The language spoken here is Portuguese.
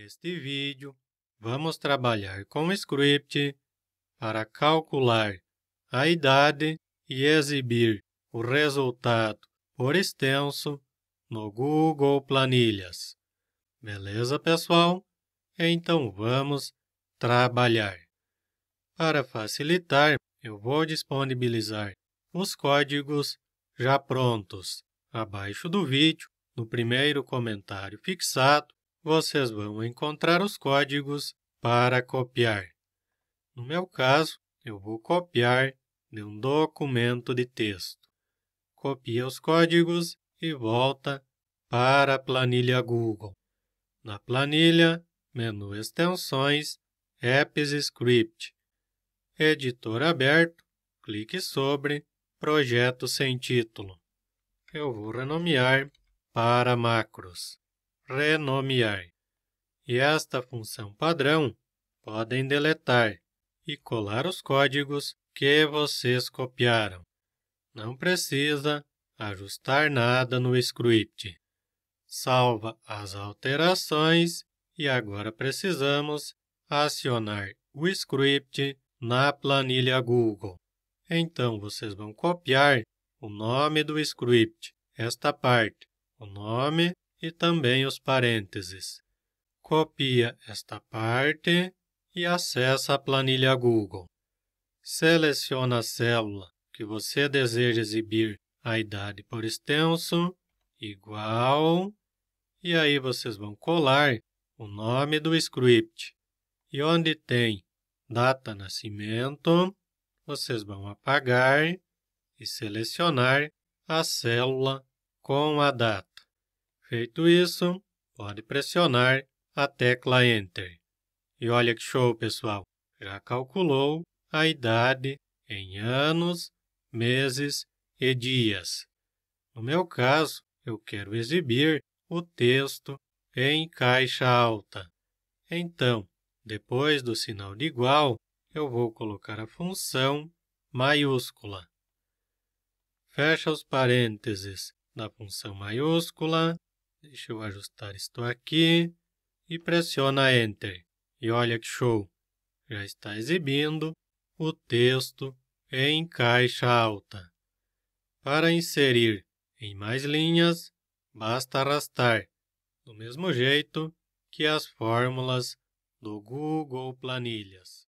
Neste vídeo, vamos trabalhar com script para calcular a idade e exibir o resultado por extenso no Google Planilhas. Beleza, pessoal? Então vamos trabalhar. Para facilitar, eu vou disponibilizar os códigos já prontos abaixo do vídeo, no primeiro comentário fixado, vocês vão encontrar os códigos para copiar. No meu caso, eu vou copiar de um documento de texto. Copia os códigos e volta para a planilha Google. Na planilha, menu Extensões, Apps Script. Editor aberto, clique sobre Projeto sem título. Eu vou renomear para Macros renomear. E esta função padrão podem deletar e colar os códigos que vocês copiaram. Não precisa ajustar nada no script. Salva as alterações e agora precisamos acionar o script na planilha Google. Então vocês vão copiar o nome do script, esta parte, o nome e também os parênteses. Copia esta parte e acessa a planilha Google. Seleciona a célula que você deseja exibir a idade por extenso, igual, e aí vocês vão colar o nome do script. E onde tem data nascimento, vocês vão apagar e selecionar a célula com a data. Feito isso, pode pressionar a tecla Enter. E olha que show, pessoal! Já calculou a idade em anos, meses e dias. No meu caso, eu quero exibir o texto em caixa alta. Então, depois do sinal de igual, eu vou colocar a função maiúscula. Fecha os parênteses da função maiúscula Deixa eu ajustar isto aqui e pressiona Enter. E olha que show! Já está exibindo o texto em caixa alta. Para inserir em mais linhas, basta arrastar, do mesmo jeito que as fórmulas do Google Planilhas.